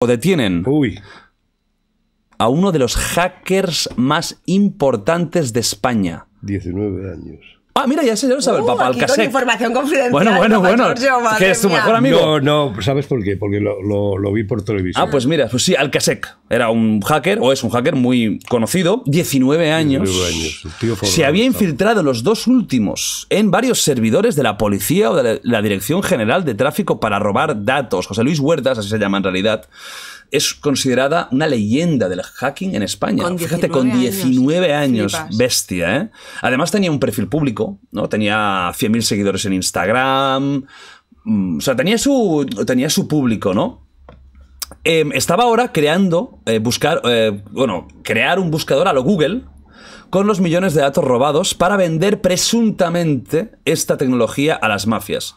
O detienen a uno de los hackers más importantes de España. 19 años. Ah, mira, ya se lo sabe el uh, papá aquí Bueno, bueno, bueno. que es tu mejor amigo. No, no, ¿sabes por qué? Porque lo, vi por televisión. Ah, pues mira, pues sí, Alcasec. Era un hacker, o es un hacker muy conocido, 19 años. 19 años. Tío se había infiltrado los dos últimos en varios servidores de la policía o de la Dirección General de Tráfico para robar datos. José Luis Huertas, así se llama en realidad es considerada una leyenda del hacking en España. Fíjate, con 19 años, bestia, ¿eh? Además tenía un perfil público, ¿no? Tenía 100.000 seguidores en Instagram. Mm, o sea, tenía su, tenía su público, ¿no? Em, estaba ahora creando, eh, buscar, eh, bueno, crear un buscador a lo Google, con los millones de datos robados para vender presuntamente esta tecnología a las mafias.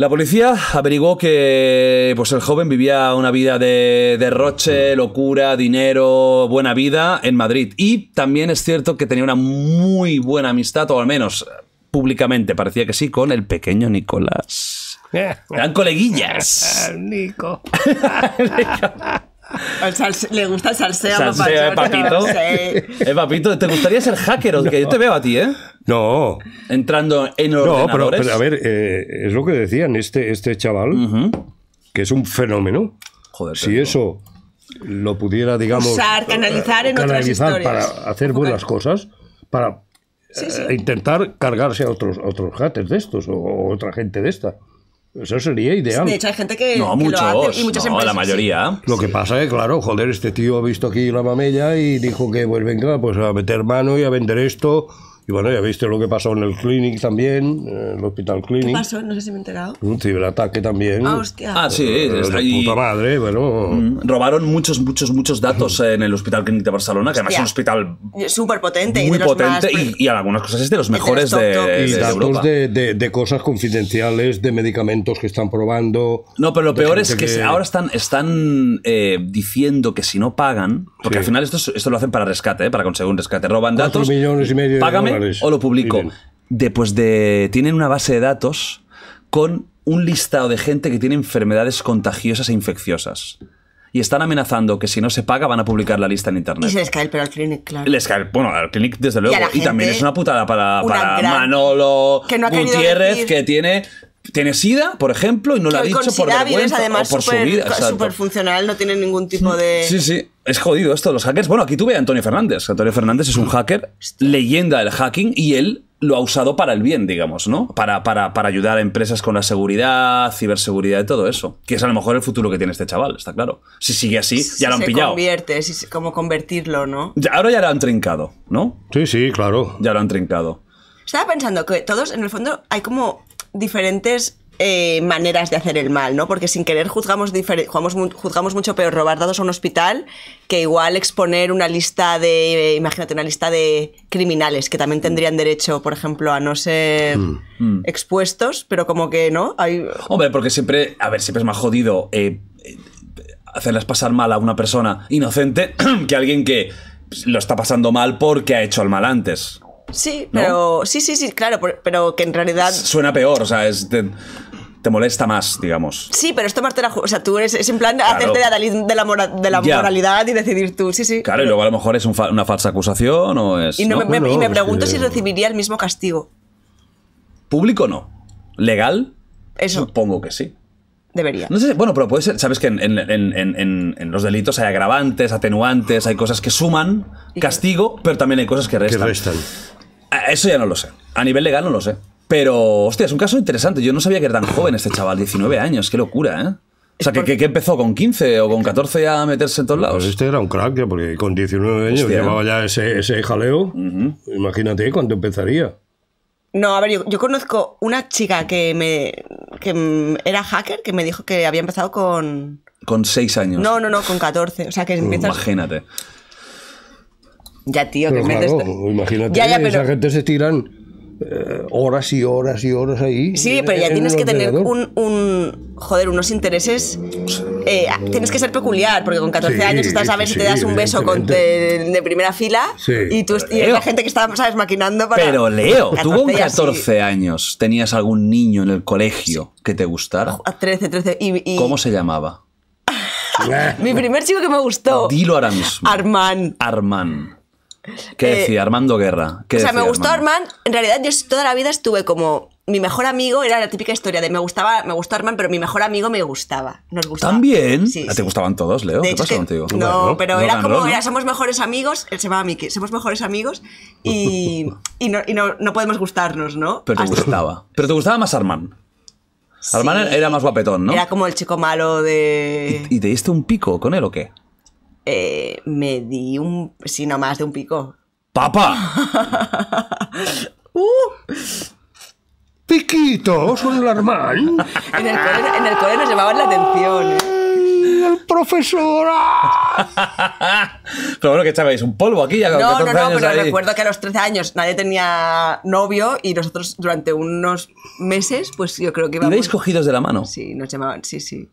La policía averiguó que pues el joven vivía una vida de derroche, locura, dinero, buena vida en Madrid. Y también es cierto que tenía una muy buena amistad, o al menos públicamente parecía que sí, con el pequeño Nicolás. Eh. Eran coleguillas. Nico. le gusta el salseo, salseo papito. Eh, papito, ¿te gustaría ser hacker? Que yo te veo a ti, ¿eh? No. Entrando en ordenadores. No, pero, a ver, eh, es lo que decían, este, este chaval, que es un fenómeno. Joder, si eso lo pudiera, digamos... canalizar en para hacer buenas cosas, para eh, intentar cargarse a otros, otros hackers de estos o otra gente de esta. Eso sería ideal. De hecho, hay gente que, no, no, la mayoría. Lo que pasa es que, claro, joder, este tío ha visto aquí la mamella y dijo que, pues venga, pues a meter mano y a vender esto y bueno, ya viste lo que pasó en el clinic también, en el hospital clinic. ¿Qué pasó? No sé si me he enterado. Un ciberataque también. Ah, hostia. Ah, sí, eh, está ahí. Puta madre, bueno. Mm, robaron muchos, muchos, muchos datos en el hospital clinic de Barcelona, que además es un hospital. Súper potente. Muy y potente pues, y, algunas cosas es de los mejores de, y datos de, cosas confidenciales, de medicamentos que están probando. No, pero lo peor es que, ahora están, están eh, diciendo que si no pagan, porque al final esto, lo hacen para rescate, eh, para conseguir un rescate, roban datos. millones y medio de págame, o lo publico. Después de. Tienen una base de datos con un listado de gente que tiene enfermedades contagiosas e infecciosas. Y están amenazando que si no se paga van a publicar la lista en internet. Y se les cae el al clinic, claro. bueno, al clinic desde luego. Y, también es una putada para, para Manolo Gutiérrez, que tiene tiene sida, por ejemplo, y no lo ha dicho por vergüenza además o por funcional, no tiene ningún tipo mm, de... Sí, sí. Es jodido esto los hackers. Bueno, aquí tuve a Antonio Fernández. Antonio Fernández es un hacker, leyenda del hacking, y él lo ha usado para el bien, digamos, ¿no? Para, para, ayudar a empresas con la seguridad, ciberseguridad y todo eso. Que es a lo mejor el futuro que tiene este chaval, está claro. Si sigue así, ya lo han se pillado. Convierte, como convertirlo, ¿no? ahora ya lo han trincado, ¿no? Sí, sí, claro. Ya lo han trincado. Estaba pensando que todos, en el fondo, hay como diferentes eh, maneras de hacer el mal, ¿no? Porque sin querer juzgamos, juzgamos, mucho peor robar datos a un hospital que igual exponer una lista de, eh, imagínate, una lista de criminales que también mm. tendrían derecho, por ejemplo, a no ser mm. Mm. expuestos, pero como que, ¿no? Hay... Hombre, porque siempre, a ver, siempre es más jodido eh, hacerles pasar mal a una persona inocente que a alguien que pues, lo está pasando mal porque ha hecho el mal antes. Sí, pero. Sí, sí, sí, claro, pero que en realidad. Suena peor, o sea, te molesta más, digamos. Sí, pero es tomarte la... O sea, tú eres, es en plan hacerte de, la, de la moralidad y decidir tú, sí, sí. Claro, y luego a lo mejor es una falsa acusación o es... Y, Me, pregunto si recibiría el mismo castigo. ¿Público no? ¿Legal? Eso. Supongo que sí. Debería. bueno, pero puede ser, sabes que en, los delitos hay agravantes, atenuantes, hay cosas que suman castigo, pero también hay cosas que Que restan. Eso ya no lo sé. A nivel legal no lo sé. Pero, hostia, es un caso interesante. Yo no sabía que era tan joven este chaval, 19 años. Qué locura, ¿eh? O sea, que, empezó con 15 o con 14 a meterse en todos lados. este era un crack, ya, porque con 19 años llevaba ya ese, jaleo. Imagínate cuánto empezaría. No, a ver, yo, conozco una chica que me era hacker que me dijo que había empezado con... Con 6 años. No, no, no, con 14. O sea, que empiezas... Imagínate. Ya, tío, que Imagínate, esa gente se tiran eh, horas y horas y horas ahí. Sí, pero ya tienes que tener un, Joder, unos intereses. Eh, tienes que ser peculiar, porque con 14 años estás a ver si te das un beso de, primera fila y, la gente que está, sabes, maquinando para. Pero Leo, tú con 14 años tenías algún niño en el colegio que te gustara. A 13, 13. ¿Cómo se llamaba? Mi primer chico que me gustó. Dilo ahora mismo. Armán. Armán. ¿Qué eh, decía Armando Guerra? o sea, me gustó Armand. En realidad, yo toda la vida estuve como. Mi mejor amigo era la típica historia de me gustaba, me gustó Armand, pero mi mejor amigo me gustaba. Nos gustaba. ¿También? Ah, ¿Te gustaban todos, Leo? ¿Qué pasa contigo? No, pero era como, somos mejores amigos, él se llamaba Miki, somos mejores amigos y, y, no, podemos gustarnos, ¿no? Pero te gustaba. Pero te gustaba más Armand. Armand era más guapetón, ¿no? Era como el chico malo de. y te diste un pico con él o qué? Eh, me di un, si no más de un pico. ¡Papa! uh. ¡Piquitos, un en, el cole, en el cole nos llamaban la atención. ¿eh? el profesor. pero bueno, que echabais un polvo aquí. Ya no, no, no, pero recuerdo que a los 13 años nadie tenía novio y nosotros durante unos meses, pues yo creo que íbamos. ¿Ibais cogidos de la mano? Sí, nos llamaban, sí, sí.